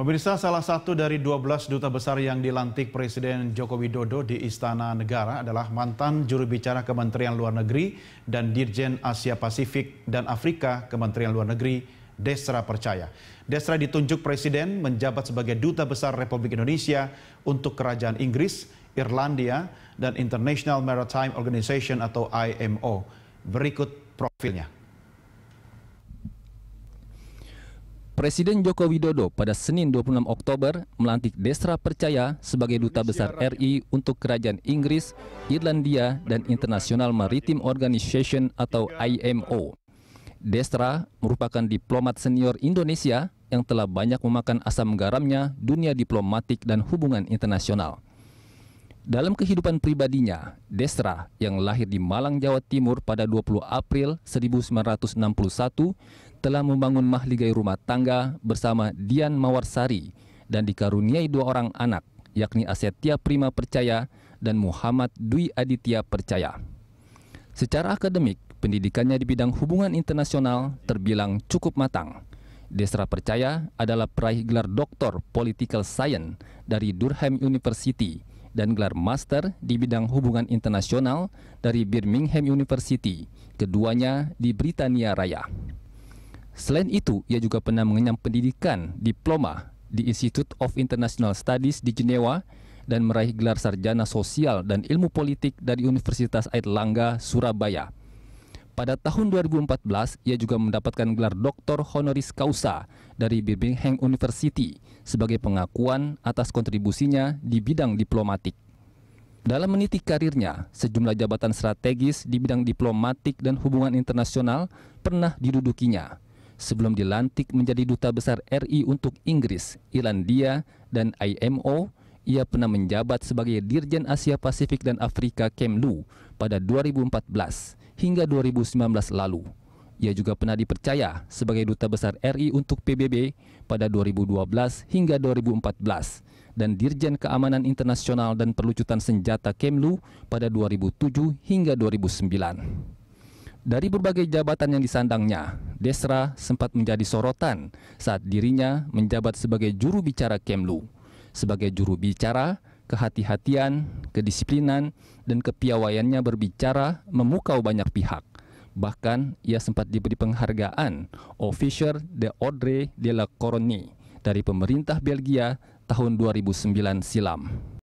Pemirsa, salah satu dari 12 duta besar yang dilantik Presiden Joko Widodo di Istana Negara adalah mantan juru bicara Kementerian Luar Negeri dan Dirjen Asia Pasifik dan Afrika Kementerian Luar Negeri, Desra Percaya. Desra ditunjuk Presiden menjabat sebagai Duta Besar Republik Indonesia untuk Kerajaan Inggris, Irlandia, dan International Maritime Organization atau IMO. Berikut profilnya. Presiden Joko Widodo pada Senin 26 Oktober melantik Desra Percaya sebagai Duta Besar RI untuk Kerajaan Inggris, Irlandia, dan International Maritime Organization atau IMO. Destra merupakan diplomat senior Indonesia yang telah banyak memakan asam garamnya dunia diplomatik dan hubungan internasional. Dalam kehidupan pribadinya, Desra yang lahir di Malang, Jawa Timur pada 20 April 1961 telah membangun mahligai rumah tangga bersama Dian Mawarsari dan dikaruniai dua orang anak, yakni Asetia Prima Percaya dan Muhammad Dwi Aditya Percaya. Secara akademik, pendidikannya di bidang hubungan internasional terbilang cukup matang. Desra Percaya adalah peraih gelar Doktor Political Science dari Durham University dan gelar master di bidang hubungan internasional dari Birmingham University, keduanya di Britania Raya. Selain itu, ia juga pernah mengenyam pendidikan diploma di Institute of International Studies di Jenewa dan meraih gelar sarjana sosial dan ilmu politik dari Universitas Airlangga, Surabaya pada tahun 2014, ia juga mendapatkan gelar Doktor Honoris Causa dari Birmingham University sebagai pengakuan atas kontribusinya di bidang diplomatik. Dalam meniti karirnya, sejumlah jabatan strategis di bidang diplomatik dan hubungan internasional pernah didudukinya sebelum dilantik menjadi duta besar RI untuk Inggris, Irlandia, dan IMO ia pernah menjabat sebagai Dirjen Asia Pasifik dan Afrika Kemlu pada 2014 hingga 2019 lalu. Ia juga pernah dipercaya sebagai duta besar RI untuk PBB pada 2012 hingga 2014 dan Dirjen Keamanan Internasional dan Perlucutan Senjata Kemlu pada 2007 hingga 2009. Dari berbagai jabatan yang disandangnya, Desra sempat menjadi sorotan saat dirinya menjabat sebagai juru bicara Kemlu. Sebagai juru bicara, kehati-hatian, kedisiplinan, dan kepiawaiannya berbicara memukau banyak pihak. Bahkan ia sempat diberi penghargaan Officer de Ordre de la Couronne dari pemerintah Belgia tahun 2009 silam.